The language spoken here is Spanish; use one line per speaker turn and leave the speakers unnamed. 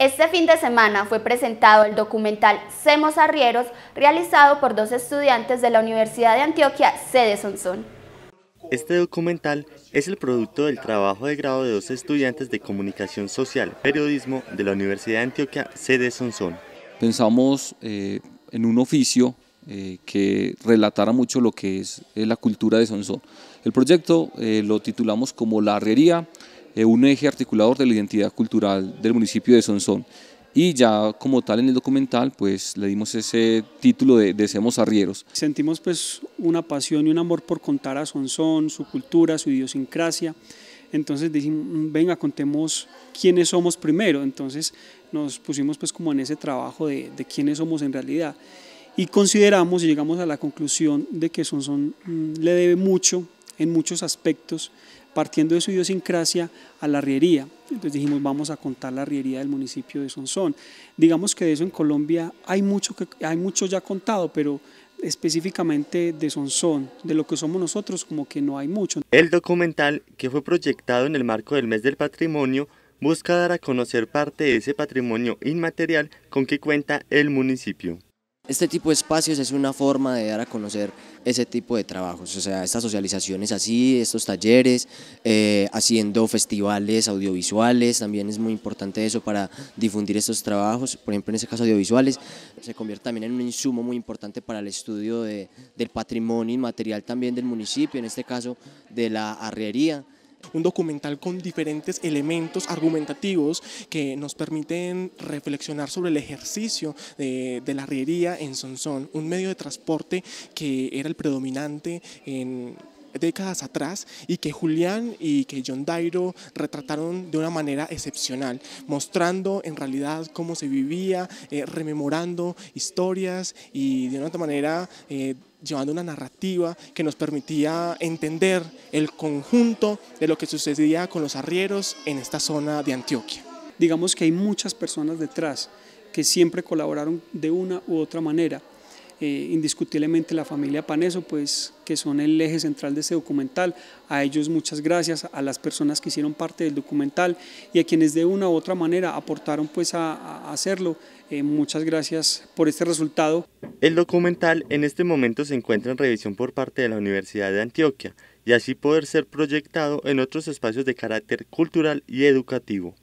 Este fin de semana fue presentado el documental Semos Arrieros, realizado por dos estudiantes de la Universidad de Antioquia, sede Sonsón.
Este documental es el producto del trabajo de grado de dos estudiantes de Comunicación Social Periodismo de la Universidad de Antioquia, sede Sonsón. Pensamos eh, en un oficio
eh, que relatara mucho lo que es, eh, la cultura de Sonsón. El proyecto lo titulamos como La arrería. Eh, un eje articulador de la identidad cultural del municipio de Sonsón. Y ya como tal en el documental, pues le dimos ese título de, deseamos Arrieros.
Sentimos pues una pasión y un amor por contar a Sonsón, su cultura, su idiosincrasia. Entonces decimos, mm, venga, contemos quiénes somos primero. Entonces nos pusimos pues como en ese trabajo de, de quiénes somos en realidad. Y consideramos y llegamos a la conclusión de que Sonsón mm, le debe mucho en muchos aspectos, partiendo de su idiosincrasia a la riería. Entonces dijimos, vamos a contar la riería del municipio de Sonsón. Digamos que de eso en Colombia hay mucho, que, hay mucho ya contado, pero específicamente de Sonsón, de lo que somos nosotros, como que no hay mucho.
El documental, que fue proyectado en el marco del Mes del Patrimonio, busca dar a conocer parte de
ese patrimonio inmaterial con que cuenta el municipio. Este tipo de espacios es una forma de dar a conocer ese tipo de trabajos, o sea, estas socializaciones así, estos talleres, eh, haciendo festivales audiovisuales, también es muy importante eso para difundir estos trabajos, por ejemplo en este caso audiovisuales, se convierte también en un insumo muy importante para el estudio del patrimonio inmaterial también del municipio, en este caso de la arriería un documental con diferentes elementos argumentativos que nos
permiten reflexionar sobre el ejercicio de, la riería en Sonsón, un medio de transporte que era el predominante en décadas atrás y que Julián y que John Dairo retrataron de una manera excepcional, mostrando en realidad cómo se vivía, eh, rememorando historias y de una manera... Eh, llevando una narrativa que nos permitía entender el conjunto de lo que sucedía con los arrieros en esta zona de Antioquia. Digamos que hay muchas
personas detrás que siempre colaboraron de una u otra manera eh, indiscutiblemente la familia Paneso, pues que son el eje central de este documental. A ellos muchas gracias, a las personas que hicieron parte del documental y a quienes de una u otra manera aportaron
pues a, hacerlo. Eh, muchas gracias por este resultado. El documental en este momento se encuentra en revisión por parte de la Universidad de Antioquia y así poder ser proyectado en otros espacios de carácter cultural y educativo.